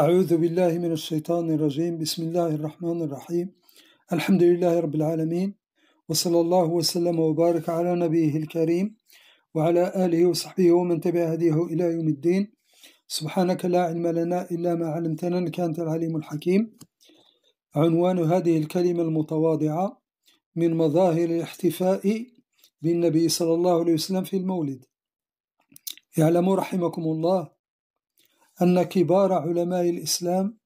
أعوذ بالله من الشيطان الرجيم بسم الله الرحمن الرحيم الحمد لله رب العالمين وصلى الله وسلم وبارك على نبيه الكريم وعلى آله وصحبه ومن تبع هديه إلى يوم الدين سبحانك لا علم لنا إلا ما علمتنا إنك أنت العليم الحكيم عنوان هذه الكلمة المتواضعة من مظاهر الاحتفاء بالنبي صلى الله عليه وسلم في المولد يعلم رحمكم الله أن كبار علماء الإسلام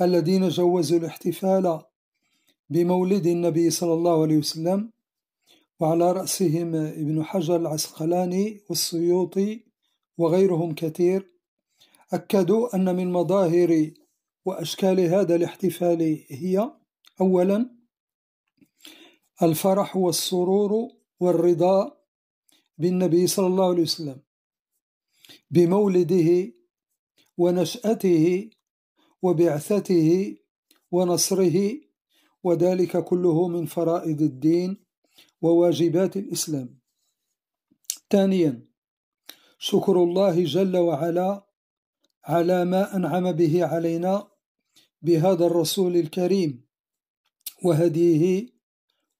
الذين جوزوا الاحتفال بمولد النبي صلى الله عليه وسلم وعلى رأسهم ابن حجر العسقلاني والسيوطي وغيرهم كثير أكدوا أن من مظاهر وأشكال هذا الاحتفال هي أولا الفرح والسرور والرضا بالنبي صلى الله عليه وسلم بمولده ونشأته وبعثته ونصره وذلك كله من فرائض الدين وواجبات الإسلام ثانيا شكر الله جل وعلا على ما أنعم به علينا بهذا الرسول الكريم وهديه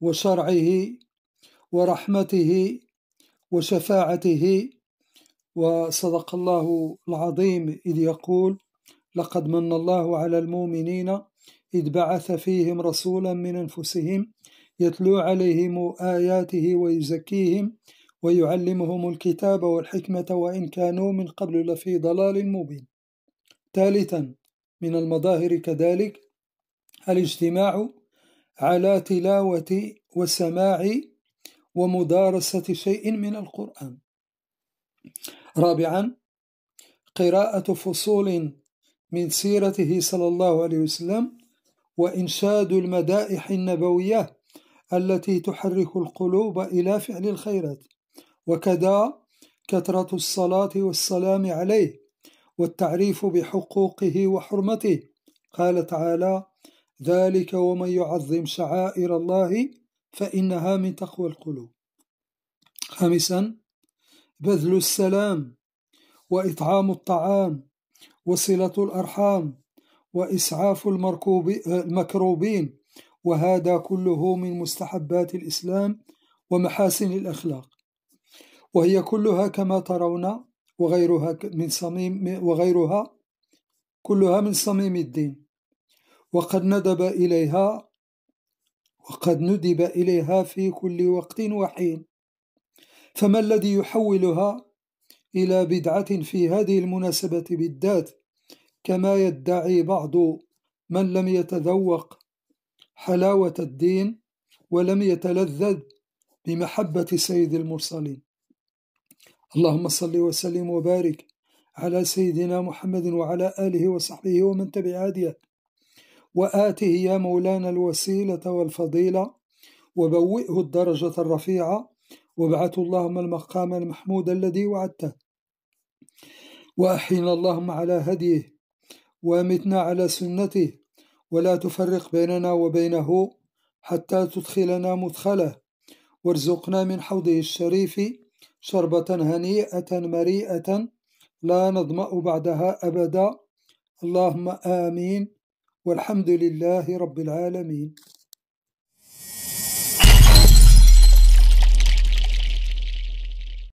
وشرعه ورحمته وشفاعته وصدق الله العظيم إذ يقول لقد من الله على المؤمنين إذ بعث فيهم رسولا من أنفسهم يتلو عليهم آياته ويزكيهم ويعلمهم الكتاب والحكمة وإن كانوا من قبل لفي ضلال مبين ثالثا من المظاهر كذلك الاجتماع على تلاوة وسماع ومدارسة شيء من القرآن رابعا قراءة فصول من سيرته صلى الله عليه وسلم وإنشاد المدائح النبوية التي تحرك القلوب إلى فعل الخيرات وكذا كثرة الصلاة والسلام عليه والتعريف بحقوقه وحرمته قال تعالى ذلك ومن يعظم شعائر الله فإنها من تقوى القلوب خامسا بذل السلام وإطعام الطعام وصلة الأرحام وإسعاف المكروبين وهذا كله من مستحبات الإسلام ومحاسن الأخلاق وهي كلها كما ترون وغيرها من صميم وغيرها كلها من صميم الدين وقد ندب إليها وقد ندب إليها في كل وقت وحين فما الذي يحولها إلى بدعة في هذه المناسبة بالذات كما يدعي بعض من لم يتذوق حلاوة الدين ولم يتلذذ بمحبة سيد المرسلين اللهم صل وسلم وبارك على سيدنا محمد وعلى آله وصحبه ومن تبع هديه وآته يا مولانا الوسيلة والفضيلة وبوئه الدرجة الرفيعة وابعث اللهم المقام المحمود الذي وعدته وأحينا اللهم على هديه وامتنا على سنته ولا تفرق بيننا وبينه حتى تدخلنا مدخله وارزقنا من حوضه الشريف شربة هنيئة مريئة لا نظمأ بعدها أبدا اللهم آمين والحمد لله رب العالمين